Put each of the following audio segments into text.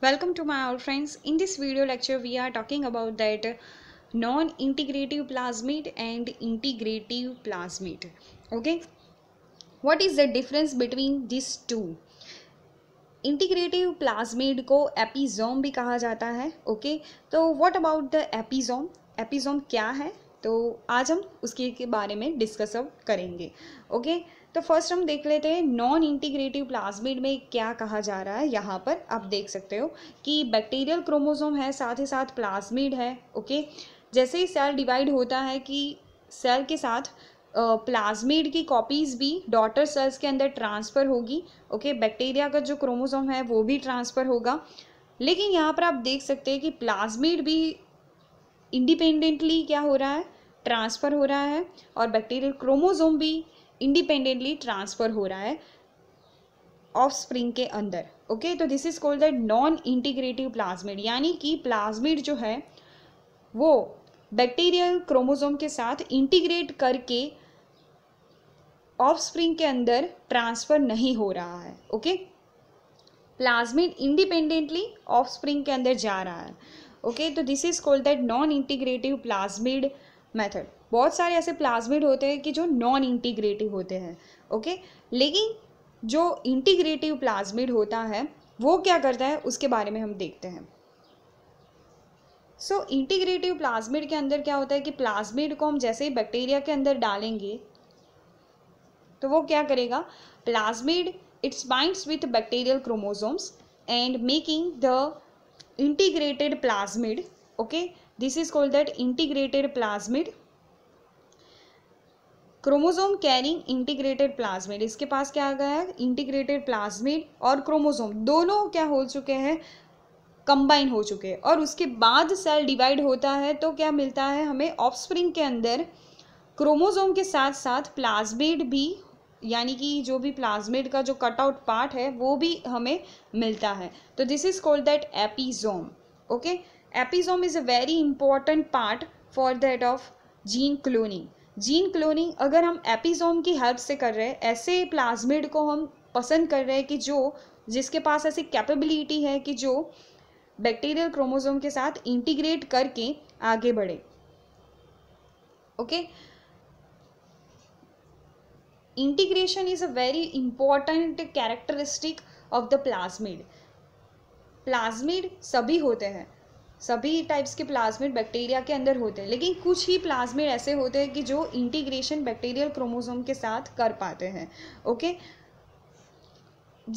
welcome to my all friends in this video lecture we are talking about that non-integrative plasmid and integrative plasmid okay what is the difference between these two integrative plasmid को episome भी कहा जाता है okay तो what about the episome episome क्या है तो आज हम उसके के बारे में डिस्कस करेंगे ओके okay? तो फर्स्ट हम देख लेते हैं नॉन इंटीग्रेटिव प्लाज्मिड में क्या कहा जा रहा है यहाँ पर आप देख सकते हो कि बैक्टीरियल क्रोमोसोम है साथ ही साथ प्लाज्मिड है ओके जैसे ही सेल डिवाइड होता है कि सेल के साथ प्लाज्मिड की कॉपीज़ भी डॉटर सेल्स के अंदर ट्रांसफ़र होगी ओके बैक्टीरिया का जो क्रोमोसोम है वो भी ट्रांसफ़र होगा लेकिन यहाँ पर आप देख सकते हैं कि प्लाज्मिड भी इंडिपेंडेंटली क्या हो रहा है ट्रांसफ़र हो रहा है और बैक्टीरियल क्रोमोसोम भी इंडिपेंडेंटली ट्रांसफ़र हो रहा है ऑफ स्प्रिंग के अंदर ओके तो this is called the non integrative plasmid यानी कि प्लाज्मिड जो है वो बैक्टीरियल क्रोमोसोम के साथ इंटीग्रेट करके ऑफ स्प्रिंग के अंदर ट्रांसफ़र नहीं हो रहा है okay plasmid independently offspring के अंदर जा रहा है ओके तो this is called that non integrative plasmid method बहुत सारे ऐसे प्लाज्मिड होते हैं कि जो नॉन इंटीग्रेटिव होते हैं ओके लेकिन जो इंटीग्रेटिव प्लाज्मिड होता है वो क्या करता है उसके बारे में हम देखते हैं सो इंटीग्रेटिव प्लाज्मिड के अंदर क्या होता है कि प्लाज्मिड को हम जैसे ही बैक्टीरिया के अंदर डालेंगे तो वो क्या करेगा plasmid it's binds with bacterial chromosomes and making the integrated plasmid okay this is called that integrated plasmid chromosome carrying integrated plasmid इसके पास क्या आ गया है इंटीग्रेटेड प्लाज्मेड और क्रोमोसोम दोनों क्या हो चुके हैं कंबाइन हो चुके हैं और उसके बाद सेल डिवाइड होता है तो क्या मिलता है हमें ऑफस्प्रिंग के अंदर क्रोमोसोम के साथ साथ प्लाज्मेड भी यानी कि जो भी प्लाज्मेड का जो कटआउट पार्ट है वो भी हमें मिलता है तो this is called that episome okay episome is a very important part for that of gene cloning gene cloning अगर हम एपिजोम की हेल्प से कर रहे हैं ऐसे प्लाज्मिड को हम पसंद कर रहे हैं कि जो जिसके पास ऐसी कैपेबिलिटी है कि जो बैक्टीरियल क्रोमोसोम के साथ इंटीग्रेट करके आगे बढ़े okay integration is a very important characteristic of the plasmid plasmid सभी होते हैं सभी टाइप्स के प्लाज्मिड बैक्टीरिया के अंदर होते हैं लेकिन कुछ ही प्लाज्मिड ऐसे होते हैं कि जो इंटीग्रेशन बैक्टीरियल क्रोमोसोम के साथ कर पाते हैं ओके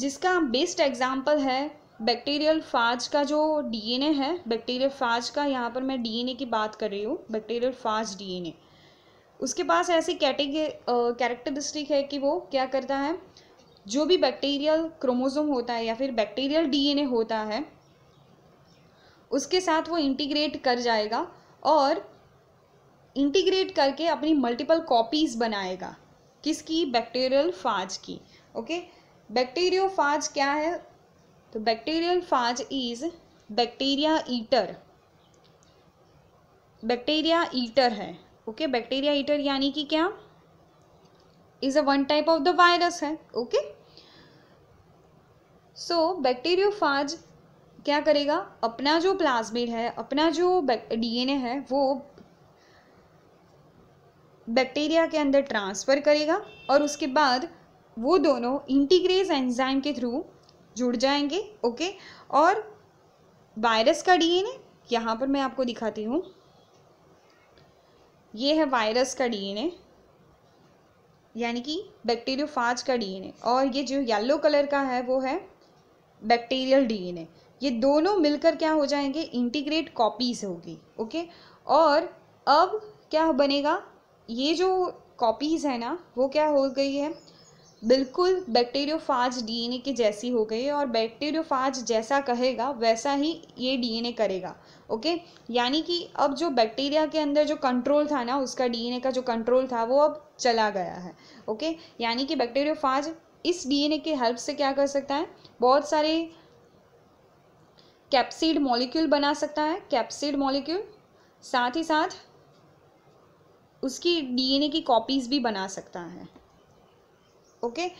जिसका बेस्ट एग्जाम्पल है बैक्टीरियल फाज का जो डीएनए है बैक्टीरियल फाज का यहाँ पर मैं डीएनए की बात कर रही हूँ बैक्टीरियल फाज डीएनए उसके पास ऐसी कैटेगरी कैरेक्टरिस्टिक है कि वो क्या करता है जो भी बैक्टीरियल क्रोमोसोम होता है या फिर बैक्टीरियल डीएनए होता है उसके साथ वो इंटीग्रेट कर जाएगा और इंटीग्रेट करके अपनी मल्टीपल कॉपीज़ बनाएगा किसकी बैक्टीरियल फाज की ओके बैक्टीरियो फाज क्या है तो bacterial phage is bacteria eater bacteria eater है ओके बैक्टीरिया ईटर यानी कि क्या is a one type of the virus है ओके सो फाज क्या करेगा अपना जो प्लाज्मिड है अपना जो डीएनए है वो बैक्टीरिया के अंदर ट्रांसफ़र करेगा और उसके बाद वो दोनों इंटीग्रेज एंजाइम के थ्रू जुड़ जाएंगे ओके और वायरस का डीएनए यहाँ पर मैं आपको दिखाती हूँ ये है वायरस का डीएनए यानी कि बैक्टीरियोफाज का डीएनए और ये जो येलो कलर का है वो है बैक्टीरियल डीएनए ये दोनों मिलकर क्या हो जाएंगे इंटीग्रेट कॉपीज होगी ओके और अब क्या बनेगा ये जो कॉपीज़ है ना वो क्या हो गई है बिल्कुल बैक्टीरियोफाज डीएनए की जैसी हो गई है और बैक्टीरियोफाज जैसा कहेगा वैसा ही ये डीएनए करेगा ओके यानी कि अब जो बैक्टीरिया के अंदर जो कंट्रोल था ना उसका डीएनए का जो कंट्रोल था वो अब चला गया है ओके यानी कि बैक्टीरियोफाज इस डीएनए के हेल्प से क्या कर सकता है बहुत सारे कैप्सिड मॉलिक्यूल बना सकता है कैप्सिड मॉलिक्यूल साथ ही साथ उसकी डीएनए की कॉपीज़ भी बना सकता है ओके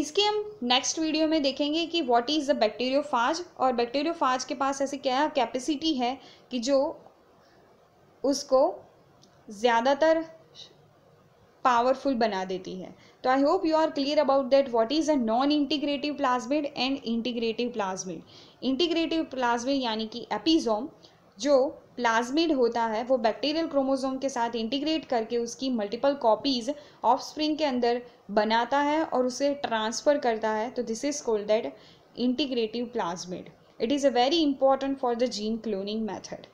इसके हम नेक्स्ट वीडियो में देखेंगे कि व्हाट इज़ द बैक्टीरियोफाज और बैक्टीरियोफाज के पास ऐसी क्या कैपेसिटी है कि जो उसको ज़्यादातर पावरफुल बना देती है तो I hope you are clear about that what is a non integrative plasmid and integrative plasmid integrative plasmid यानी कि एपिजोम जो प्लाज्मिड होता है वो बैक्टीरियल क्रोमोसोम के साथ इंटीग्रेट करके उसकी मल्टीपल कॉपीज ऑफ स्प्रिंग के अंदर बनाता है और उसे ट्रांसफ़र करता है तो this is called that integrative plasmid it is a very important for the gene cloning method